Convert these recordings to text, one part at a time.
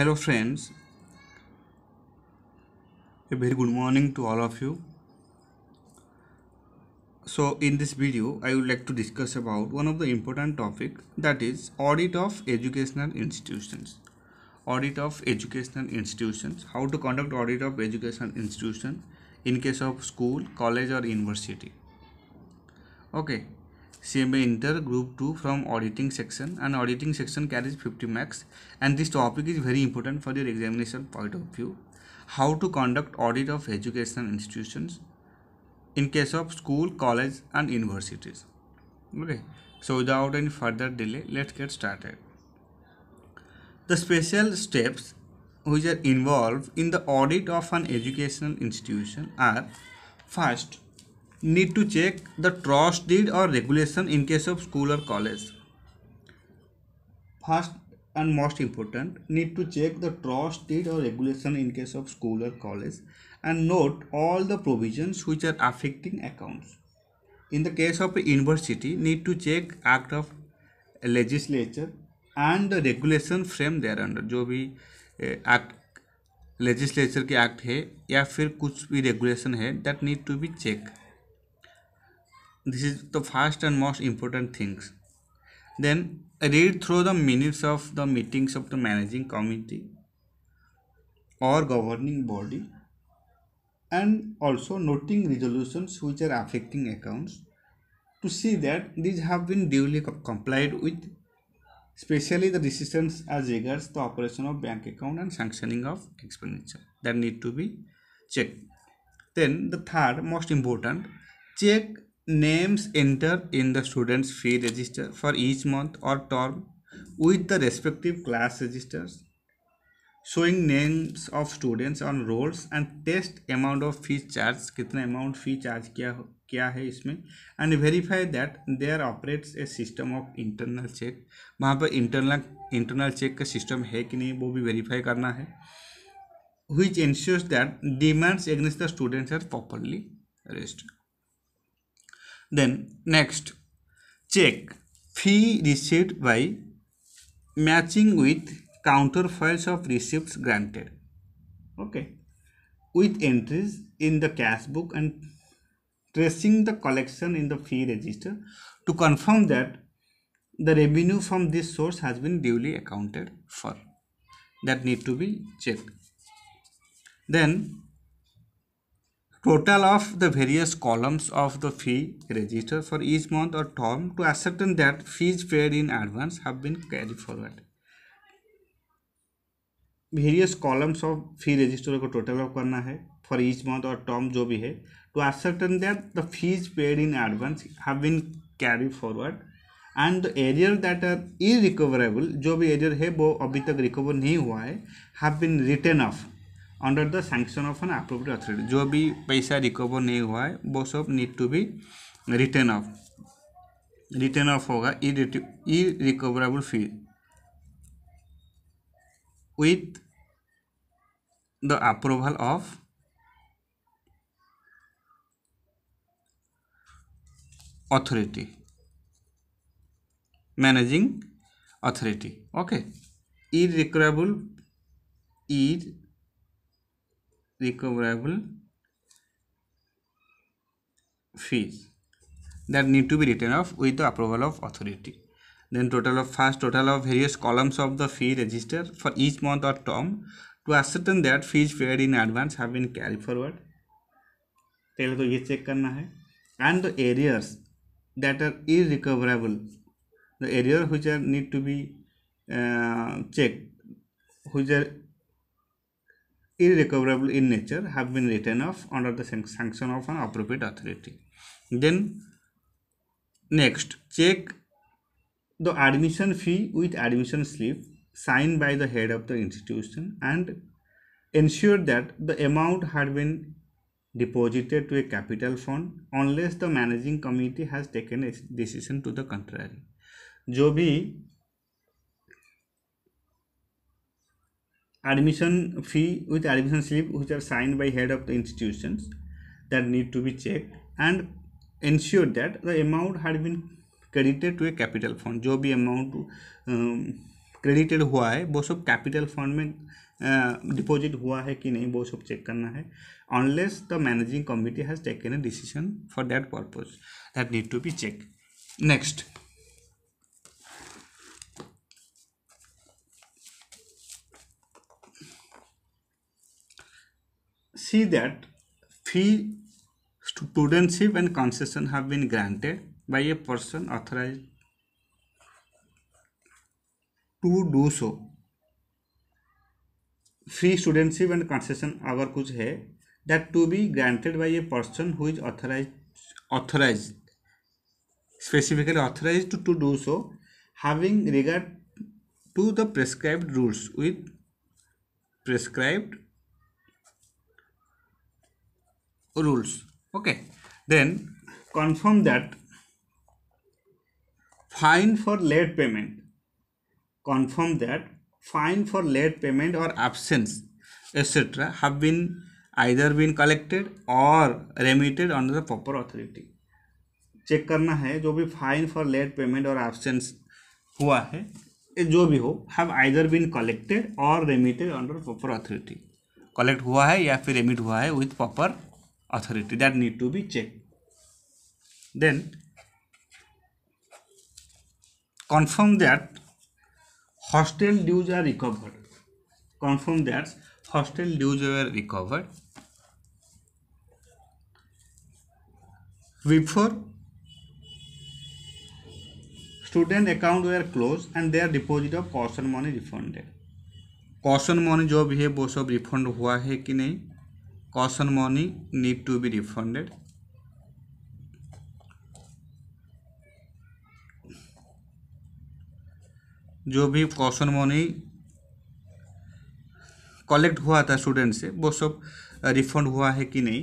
hello friends a very good morning to all of you so in this video i would like to discuss about one of the important topic that is audit of educational institutions audit of educational institutions how to conduct audit of educational institution in case of school college or university okay CMA enter group 2 from auditing section and auditing section carries 50 marks and this topic is very important for your examination point of view how to conduct audit of educational institutions in case of school college and universities okay so without any further delay let's get started the special steps which are involved in the audit of an educational institution are first need to check the trust deed और regulation in case of school और college first and most important need to check the trust deed और regulation in case of school और college and note all the provision which are affecting accounts in the case of university need to check act of legislature and the regulation frame thereunder जो भी act legislature के act है या फिर कुछ भी regulation है that need to be check this is the first and most important things then read through the minutes of the meetings of the managing committee or governing body and also noting resolutions which are affecting accounts to see that these have been duly complied with especially the decisions as regards the operation of bank account and sanctioning of expenditure that need to be checked then the third most important check names entered in the students fee register for each month or term with the respective class registers showing names of students on rolls and test amount of fees charge कितना amount fee charge किया क्या है इसमें and verify that there operates a system of internal check वहाँ पर internal internal check का system है कि नहीं वो भी verify करना है which ensures that demands against the students are properly registered then next check fee received by matching with counter files of receipts granted okay with entries in the cash book and tracing the collection in the fee register to confirm that the revenue from this source has been duly accounted for that need to be checked then total of the various columns of the fee register for each month or term to ascertain that fees paid in advance have been carried forward. Various columns of fee register को total of करना है for each month और term जो भी है to ascertain that the fees paid in advance have been carry forward and arrear that are irrecoverable जो भी arrear है वो अभी तक रिकवर नहीं हुआ है have been written off under the sanction of an appropriate authority जो भी पैसा रिकवर नहीं हुआ है वो सब need to be written off written off होगा irrecoverable fee the approval of authority managing authority okay irrecoverable ई recoverable fees that need to be written off with the approval of authority then total of first total of various columns of the fee register for each month or term to ascertain that fees paid in advance have been carried forward पहले तो ये check करना है the the that are are irrecoverable the arrear which are need to be checked which are irrecoverable in nature have been written off under the sanction of an appropriate authority. Then next check the admission fee with admission slip signed by the head of the institution and ensure that the amount had been deposited to a capital fund unless the managing committee has taken a decision to the contrary जो admission fee with admission slip which are signed by head of the institutions that need to be checked and ensure that the amount had been credited to a capital fund jo bhi amount um, credited हुआ है वो सब capital fund में deposit uh, हुआ है कि नहीं वो सब चेक करना है unless the managing committee has taken a decision for that purpose that need to be check next see that fee prudenship and concession have been granted by a person authorized to do so free studentship and concession अगर कुछ है that to be granted by a person who is authorized authorized specifically authorized to, to do so having regard to the prescribed rules with prescribed rules okay then confirm that fine for late payment confirm that fine for late payment or absence etc have been either been collected or remitted under the proper authority check करना है जो भी fine for late payment और absence हुआ है जो भी हो हैव आइदर बीन कलेक्टेड और remitted under proper authority collect हुआ है या फिर रेमिट हुआ है with proper authority that need to be checked. Then confirm that hostel dues are recovered. Confirm that hostel dues were recovered before student account were closed and their deposit of caution money refunded caution money जो भी है वो सब refund हुआ है कि caution money need to be refunded जो भी कॉशन मनी कलेक्ट हुआ था स्टूडेंट से वो सब रिफंड हुआ है कि नहीं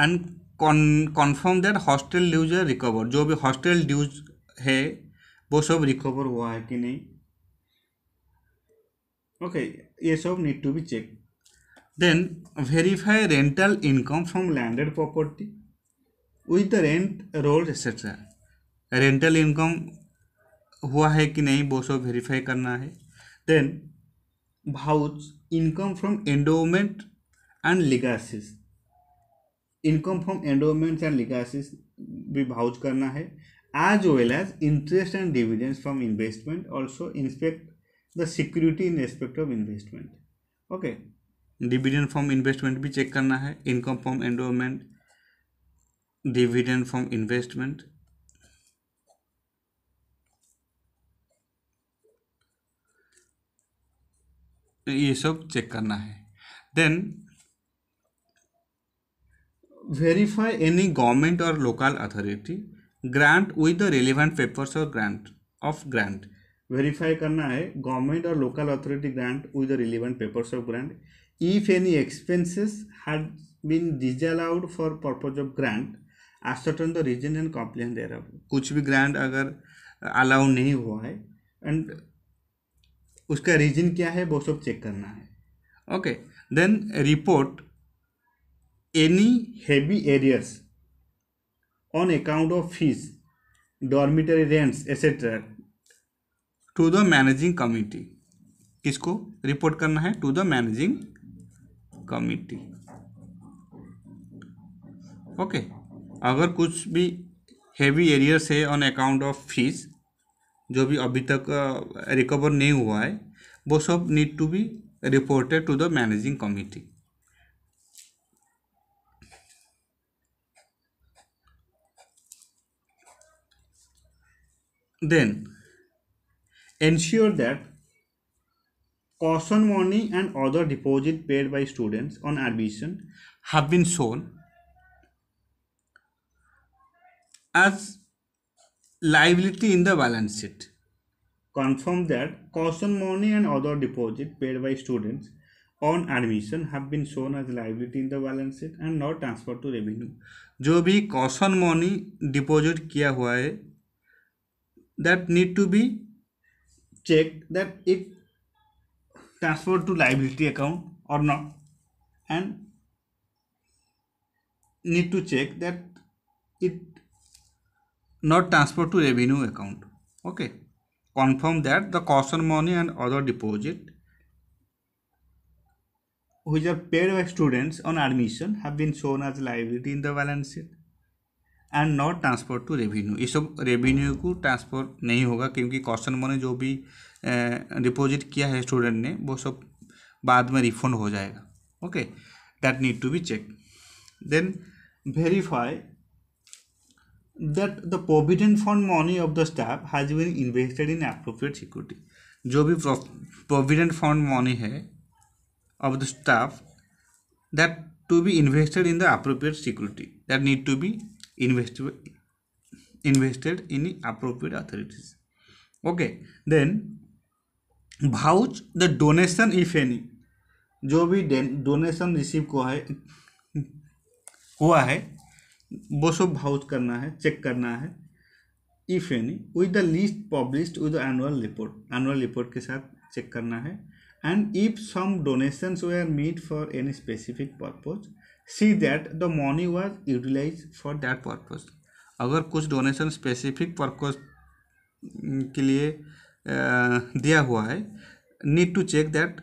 and confirm that hostel dues है रिकवर जो भी हॉस्टल ड्यूज है वो सब रिकवर हुआ है कि नहीं ओके okay, ये सब need to be check Then verify rental income from landed property with the rent roll etc. Rental income हुआ है कि नहीं वो सब वेरीफाई करना है then vouch income from endowment and legacies income from endowments and legacies भी vouch करना है as well as interest and dividends from investment also inspect the security in respect of investment okay dividend from investment भी check करना है income from endowment dividend from investment ये सब check करना है देन वेरीफाई एनी गवर्नमेंट और local authority grant with the relevant papers और grant of grant verify करना है गवर्नमेंट और local authority grant with the relevant papers of grant if any expenses had been disallowed for purpose of grant ascertain the reason and complaint thereof कुछ भी grant अगर allow नहीं हुआ है and उसका रीजन क्या है वो सब चेक करना है okay then report any heavy arrears on account of fees dormitory rents etcetera to the managing committee किसको रिपोर्ट करना है to the managing committee okay अगर कुछ भी हैवी एरियर्स है ऑन अकाउंट ऑफ फीस जो भी अभी तक रिकवर नहीं हुआ है वो सब need to be reported to the managing committee then ensure that caution money and other deposit paid by students on admission have been shown as liability in the balance sheet. Confirm that caution money and other deposit paid by students on admission have been shown as liability in the balance sheet and not transferred to revenue. जो भी caution money deposit किया हुआ है that need to be checked that if transferred to liability account or not and need to check that it not transferred to revenue account okay confirm that the caution money and other deposit which are paid by students on admission have been shown as liability in the balance sheet and not transfer to revenue ये सब revenue को transfer नहीं होगा क्योंकि cost and जो भी deposit किया है स्टूडेंट ने वो सब बाद में रिफंड हो जाएगा okay that need to be check then verify that the provident fund money of the staff has been invested in appropriate security जो भी प्रोविडेंट फंड मनी है of the staff that to be invested in the appropriate security that need to be invested in appropriate authorities okay then vouch the donation if any जो भी donation receive को है हुआ है वो सब भाउच करना है चेक करना है if any with the list published with annual report annual report के साथ चेक करना है and if some donations were made for any specific purpose see that the money was utilized for that purpose अगर कुछ donation specific purpose के लिए आ, दिया हुआ है need to check that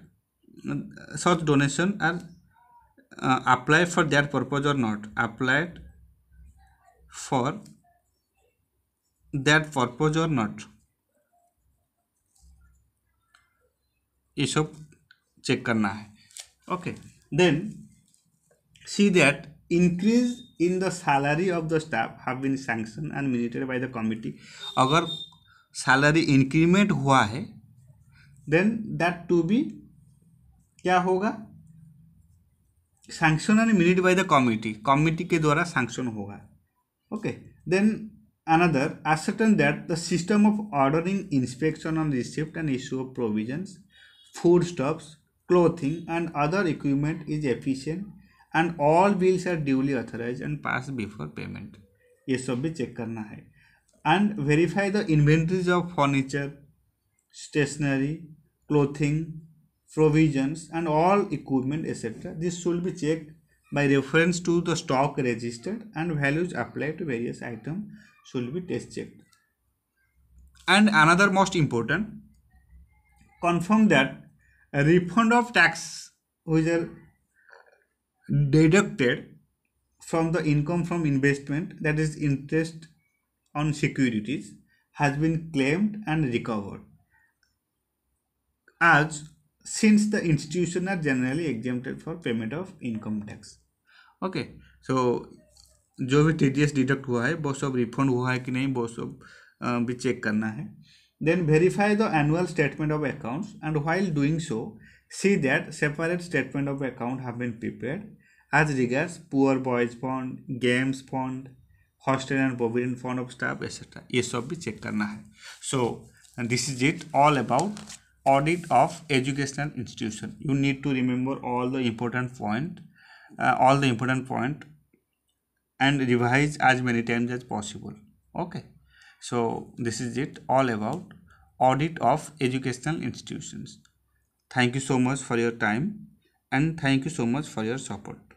such donation are uh, applied for that purpose or not applied for that purpose or not ये सब check करना है okay then see that increase in the salary of the staff have been sanction and minuted by the committee अगर salary increment हुआ है then that to be क्या होगा sanction and minute by the committee committee के द्वारा sanction होगा okay then another ascertain that the system of ordering inspection on receipt and issue of provisions foodstuffs, clothing and other equipment is efficient and all bills are duly authorized and passed before payment. ये सब भी check And verify the verify of furniture, stationery, clothing, provisions and all equipment etc this should be checked by reference to the stock registered and values applied to various items should be test checked and another most important confirm that a refund of tax which are deducted from the income from investment that is interest on securities has been claimed and recovered as since the institution are generally exempted for payment of income tax okay so जो भी T D S deduct हुआ है वो सब refund हुआ है कि नहीं वो सब भी चेक करना है Then verify the annual statement of accounts and while doing so, see that separate statement of account have been prepared as regards poor boys fund, games fund, hostel and provident fund of staff, etc. ये सब check करना है. So this is it all about audit of educational institution. You need to remember all the important point, uh, all the important point, and revise as many times as possible. Okay so this is it all about audit of educational institutions thank you so much for your time and thank you so much for your support